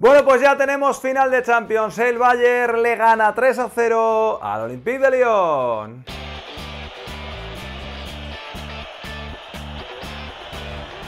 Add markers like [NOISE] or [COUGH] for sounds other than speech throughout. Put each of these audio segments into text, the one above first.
Bueno, pues ya tenemos final de Champions. El Bayern le gana 3 a 0 al Olympique de Lyon.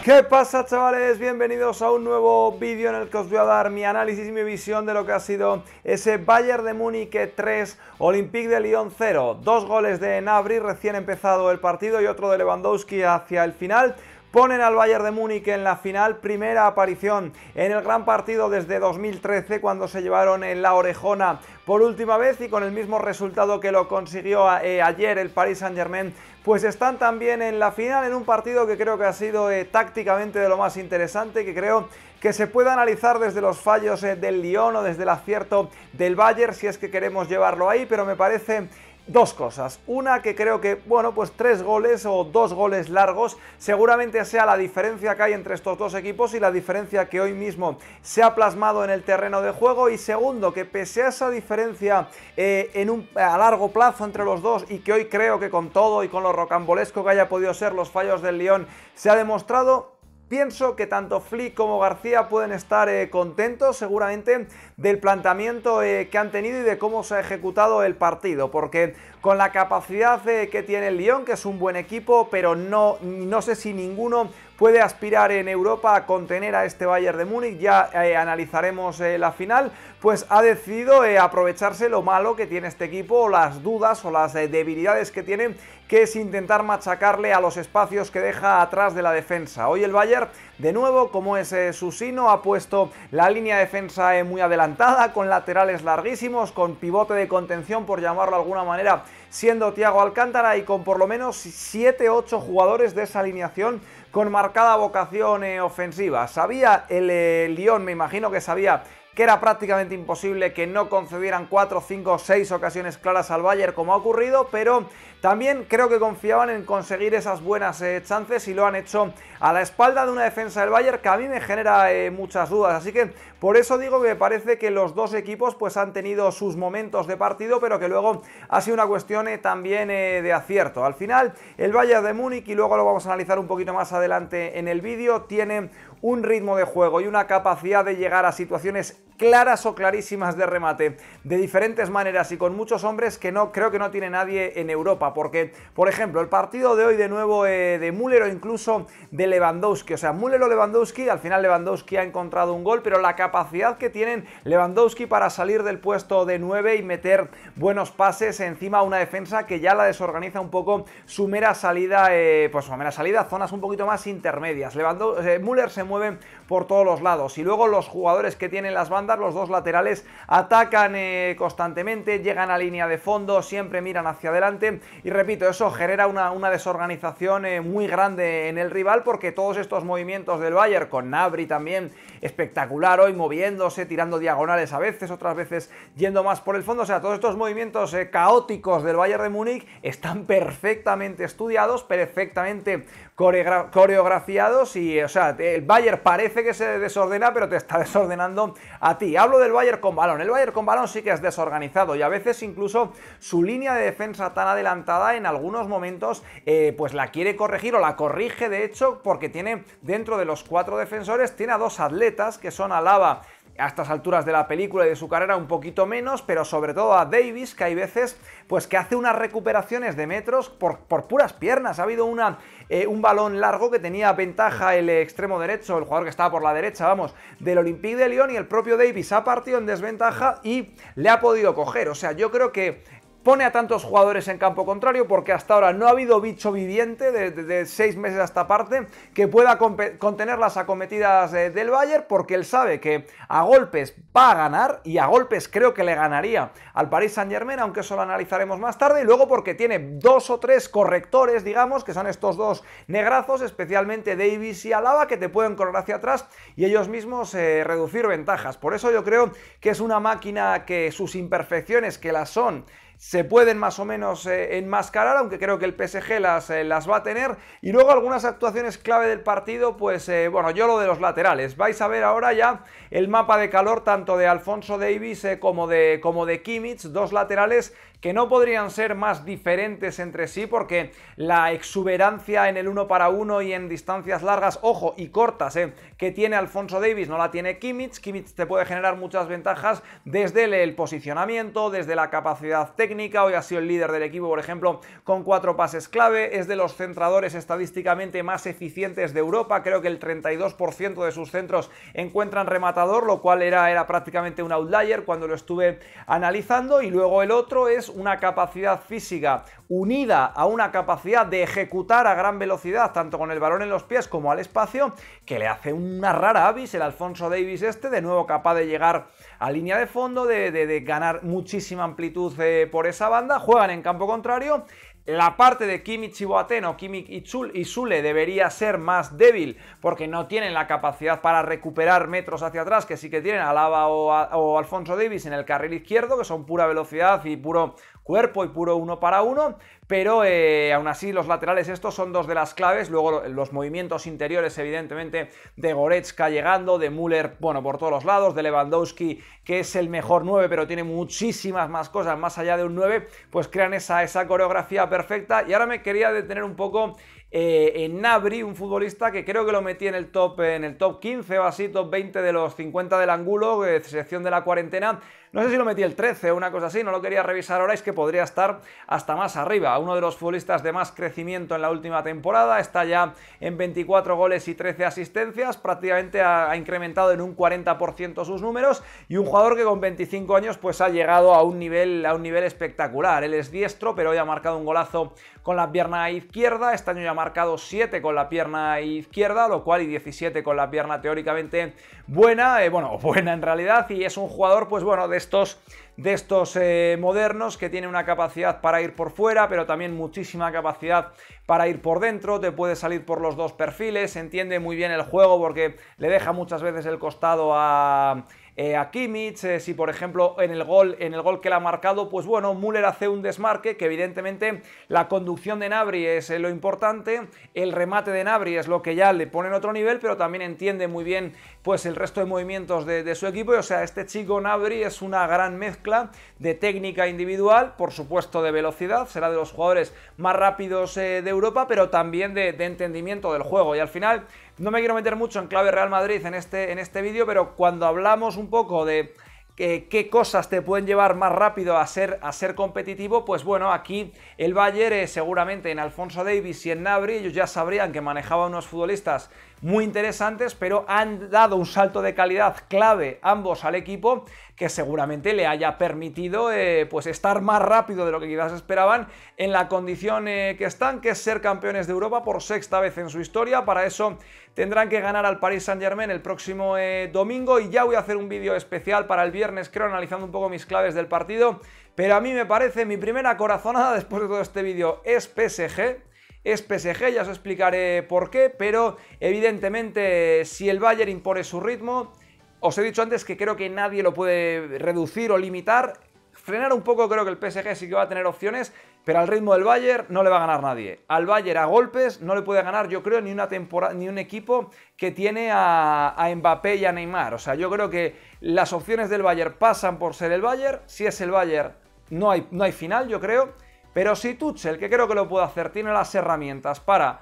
¿Qué pasa chavales? Bienvenidos a un nuevo vídeo en el que os voy a dar mi análisis y mi visión de lo que ha sido ese Bayern de Múnich 3, Olympique de Lyon 0. Dos goles de Nabri, recién empezado el partido y otro de Lewandowski hacia el final ponen al Bayern de Múnich en la final, primera aparición en el gran partido desde 2013 cuando se llevaron en la orejona por última vez y con el mismo resultado que lo consiguió eh, ayer el Paris Saint Germain, pues están también en la final en un partido que creo que ha sido eh, tácticamente de lo más interesante, que creo que se puede analizar desde los fallos eh, del Lyon o desde el acierto del Bayern, si es que queremos llevarlo ahí, pero me parece dos cosas. Una que creo que, bueno, pues tres goles o dos goles largos seguramente sea la diferencia que hay entre estos dos equipos y la diferencia que hoy mismo se ha plasmado en el terreno de juego. Y segundo, que pese a esa diferencia eh, en un, a largo plazo entre los dos y que hoy creo que con todo y con lo rocambolesco que haya podido ser los fallos del León se ha demostrado, Pienso que tanto Flick como García pueden estar eh, contentos seguramente del planteamiento eh, que han tenido y de cómo se ha ejecutado el partido, porque con la capacidad eh, que tiene el Lyon, que es un buen equipo, pero no, no sé si ninguno puede aspirar en Europa a contener a este Bayern de Múnich, ya eh, analizaremos eh, la final, pues ha decidido eh, aprovecharse lo malo que tiene este equipo, las dudas o las debilidades que tiene, que es intentar machacarle a los espacios que deja atrás de la defensa. Hoy el Bayern, de nuevo, como es Susino, ha puesto la línea de defensa muy adelantada, con laterales larguísimos, con pivote de contención, por llamarlo de alguna manera, siendo Thiago Alcántara y con por lo menos 7-8 jugadores de esa alineación con marcada vocación eh, ofensiva. Sabía el eh, león me imagino que sabía que era prácticamente imposible que no concedieran 4, 5, 6 ocasiones claras al Bayern como ha ocurrido, pero también creo que confiaban en conseguir esas buenas eh, chances y lo han hecho a la espalda de una defensa del Bayern que a mí me genera eh, muchas dudas, así que por eso digo que me parece que los dos equipos pues han tenido sus momentos de partido, pero que luego ha sido una cuestión eh, también de acierto. Al final el Bayern de Múnich y luego lo vamos a analizar un poquito más adelante en el vídeo, tiene un ritmo de juego y una capacidad de llegar a situaciones claras o clarísimas de remate, de diferentes maneras y con muchos hombres que no creo que no tiene nadie en Europa, porque, por ejemplo, el partido de hoy de nuevo eh, de Müller o incluso de Lewandowski, o sea, Müller o Lewandowski, al final Lewandowski ha encontrado un gol, pero la capacidad que tienen Lewandowski para salir del puesto de 9 y meter buenos pases encima a una defensa que ya la desorganiza un poco su mera salida, eh, pues su mera salida, zonas un poquito más intermedias. Eh, Müller se mueve por todos los lados y luego los jugadores que tienen las bandas los dos laterales atacan eh, constantemente, llegan a línea de fondo, siempre miran hacia adelante y repito, eso genera una, desorganización eh, muy grande en el rival porque todos estos movimientos del Bayern, con Nabri también espectacular hoy, moviéndose, tirando diagonales a veces, otras veces yendo más por el fondo, o sea, todos estos movimientos eh, caóticos del Bayern de Múnich están perfectamente estudiados, perfectamente coreografiados y, o sea, el Bayern parece que se desordena, pero te está [LAUGHS] desordenando a Hablo del Bayern con balón. El Bayern con balón sí que es desorganizado y a veces incluso su línea de defensa tan adelantada en algunos momentos eh, pues la quiere corregir o la corrige de hecho porque tiene dentro de los cuatro defensores tiene a dos atletas que son Alaba a estas alturas de la película y de su carrera un poquito menos, pero sobre todo a Davis, que hay veces pues que hace unas recuperaciones de metros por, por puras piernas. Ha habido una, eh, un balón largo que tenía ventaja el extremo derecho, el jugador que estaba por la derecha, vamos, del Olympique de Lyon y el propio Davis ha partido en desventaja y le ha podido coger. O sea, yo creo que pone a tantos jugadores en campo contrario porque hasta ahora no ha habido bicho viviente de, seis meses hasta esta parte que pueda contener las acometidas del Bayern porque él sabe que a golpes va a ganar y a golpes creo que le ganaría al Paris Saint Germain, aunque eso lo analizaremos más tarde, y luego porque tiene dos o tres correctores, digamos, que son estos dos negrazos, especialmente Davis y Alaba, que te pueden correr hacia atrás y ellos mismos eh, reducir ventajas. Por eso yo creo que es una máquina que sus imperfecciones, que las son, se pueden más o menos eh, enmascarar, aunque creo que el PSG las, eh, las, va a tener. Y luego algunas actuaciones clave del partido, pues eh, bueno, yo lo de los laterales. Vais a ver ahora ya el mapa de calor tanto de Alfonso Davis como, de, como de Kimmich, dos laterales que no podrían ser más diferentes entre sí porque la exuberancia en el uno para uno y en distancias largas, ojo, y cortas, eh, que tiene Alfonso Davis no la tiene Kimmich. Kimmich te puede generar muchas ventajas desde el, posicionamiento, desde la capacidad técnica. Hoy ha sido el líder del equipo, por ejemplo, con cuatro pases clave. Es de los centradores estadísticamente más eficientes de Europa. Creo que el 32% de sus centros encuentran rematador, lo cual era, era prácticamente un outlier cuando lo estuve analizando. Y luego el otro es una capacidad física unida a una capacidad de ejecutar a gran velocidad, tanto con el balón en los pies como al espacio, que le hace una rara avis el Alfonso Davis este, de nuevo capaz de llegar a línea de fondo, de, ganar muchísima amplitud eh, por esa banda, juegan en campo contrario la parte de Kimi kimichi o Kimi Zule debería ser más débil porque no tienen la capacidad para recuperar metros hacia atrás que sí que tienen Alaba o, o Alfonso Davis en el carril izquierdo, que son pura velocidad y puro cuerpo y puro uno para uno pero eh, aún así los laterales estos son dos de las claves, luego los movimientos interiores evidentemente de Goretzka llegando, de Müller, bueno, por todos los lados, de Lewandowski que es el mejor 9 pero tiene muchísimas más cosas más allá de un 9, pues crean esa, esa coreografía perfecta y ahora me quería detener un poco eh, en Nabri, un futbolista que creo que lo metí en el top, en el top 15 o así, top 20 de los 50 del Angulo, eh, sección de la cuarentena. No sé si lo metí el 13 o una cosa así, no lo quería revisar ahora, es que podría estar hasta más arriba. Uno de los futbolistas de más crecimiento en la última temporada, está ya en 24 goles y 13 asistencias, prácticamente ha, incrementado en un 40% sus números y un jugador que con 25 años pues ha llegado a un nivel, a un nivel espectacular. Él es diestro, pero hoy ha marcado un golazo con la pierna izquierda, este año ya marcado 7 con la pierna izquierda, lo cual y 17 con la pierna teóricamente buena, eh, bueno, [LAUGHS] buena en realidad, y es un jugador, pues bueno, de estos, de estos eh, modernos que tiene una capacidad para ir por fuera, pero también muchísima capacidad para ir por dentro, te puede salir por los dos perfiles, entiende muy bien el juego porque le deja muchas veces el costado a eh, a Kimmich, eh, si por ejemplo en el, gol, en el gol que le ha marcado, pues bueno, Müller hace un desmarque, que evidentemente la conducción de Nabri es eh, lo importante, el remate de Nabri es lo que ya le pone en otro nivel, pero también entiende muy bien pues el resto de movimientos de, su equipo, o sea, este chico Nabri es una gran mezcla de técnica individual, por supuesto de velocidad, será de los jugadores más rápidos de Europa, pero también de, entendimiento del juego, y al final no me quiero meter mucho en clave Real Madrid en este, en este vídeo, pero cuando hablamos un poco de qué cosas te pueden llevar más rápido a ser, a ser competitivo, pues bueno, aquí el Bayern eh, seguramente en Alfonso Davis y en Nabri ellos ya sabrían que manejaba unos futbolistas muy interesantes, pero han dado un salto de calidad clave ambos al equipo que seguramente le haya permitido eh, pues estar más rápido de lo que quizás esperaban en la condición eh, que están, que es ser campeones de Europa por sexta vez en su historia. Para eso tendrán que ganar al Paris Saint Germain el próximo eh, domingo y ya voy a hacer un vídeo especial para el viernes, creo, analizando un poco mis claves del partido. Pero a mí me parece mi primera corazonada después de todo este vídeo es PSG es PSG, ya os explicaré por qué, pero evidentemente si el Bayern impone su ritmo, os he dicho antes que creo que nadie lo puede reducir o limitar. Frenar un poco creo que el PSG sí que va a tener opciones, pero al ritmo del Bayern no le va a ganar nadie. Al Bayern a golpes no le puede ganar, yo creo, ni, una temporada, ni un equipo que tiene a, a, Mbappé y a Neymar. O sea, yo creo que las opciones del Bayern pasan por ser el Bayern. Si es el Bayern, no hay, no hay final, yo creo. Pero si Tuchel, que creo que lo puede hacer, tiene las herramientas para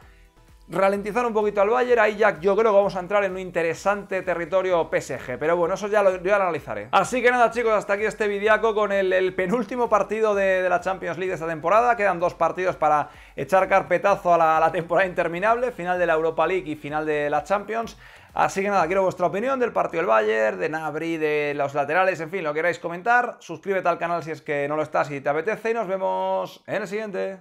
ralentizar un poquito al Bayern, ahí ya yo creo que vamos a entrar en un interesante territorio PSG. Pero bueno, eso ya lo, analizaré. Así que nada, chicos, hasta aquí este vidiaco con el, penúltimo partido de, la Champions League de esta temporada. Quedan dos partidos para echar carpetazo a la, a la temporada interminable, final de la Europa League y final de la Champions. Así que nada, quiero vuestra opinión del partido del Bayern, de Nabri, de los laterales, en fin, lo queráis comentar. Suscríbete al canal si es que no lo estás y te apetece y nos vemos en el siguiente.